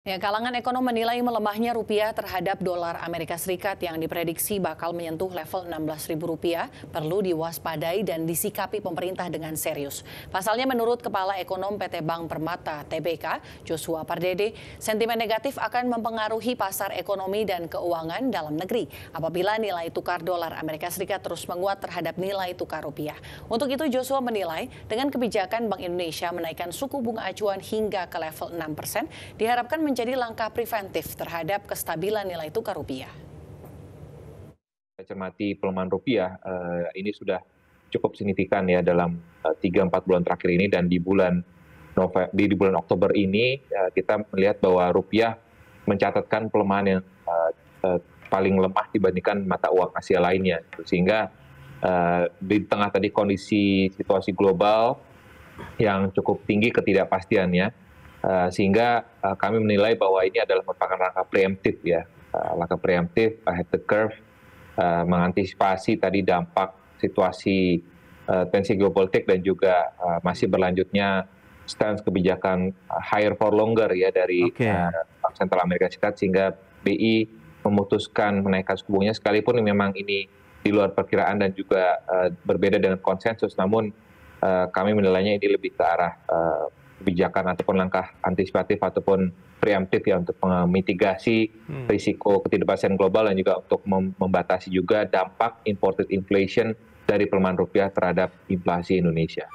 Ya, kalangan ekonom menilai melemahnya rupiah terhadap dolar Amerika Serikat yang diprediksi bakal menyentuh level 16.000 rupiah perlu diwaspadai dan disikapi pemerintah dengan serius. Pasalnya menurut Kepala Ekonom PT Bank Permata TBK, Joshua Pardede, sentimen negatif akan mempengaruhi pasar ekonomi dan keuangan dalam negeri apabila nilai tukar dolar Amerika Serikat terus menguat terhadap nilai tukar rupiah. Untuk itu Joshua menilai dengan kebijakan Bank Indonesia menaikkan suku bunga acuan hingga ke level 6%, diharapkan menjadi langkah preventif terhadap kestabilan nilai tukar rupiah. Kita cermati pelemahan rupiah eh, ini sudah cukup signifikan ya dalam eh, tiga eh, 3-4 bulan terakhir ini dan di bulan November, di, di bulan Oktober ini eh, kita melihat bahwa rupiah mencatatkan pelemahan yang eh, eh, paling lemah dibandingkan mata uang Asia lainnya sehingga eh, di tengah tadi kondisi situasi global yang cukup tinggi ketidakpastiannya Eh, sehingga uh, kami menilai bahwa ini adalah merupakan langkah preemptif ya uh, langkah preemptif ahead the curve uh, mengantisipasi tadi dampak situasi uh, tensi geopolitik dan juga uh, masih berlanjutnya stance kebijakan higher for longer ya dari okay. uh, Bank Amerika Serikat sehingga BI memutuskan menaikkan suku bunganya sekalipun memang ini di luar perkiraan dan juga uh, berbeda dengan konsensus namun uh, kami menilainya ini lebih ke arah uh, kebijakan ataupun langkah antisipatif ataupun preemptif ya untuk memitigasi hmm. risiko ketidakpastian global dan juga untuk mem membatasi juga dampak imported inflation dari pelemahan rupiah terhadap inflasi Indonesia.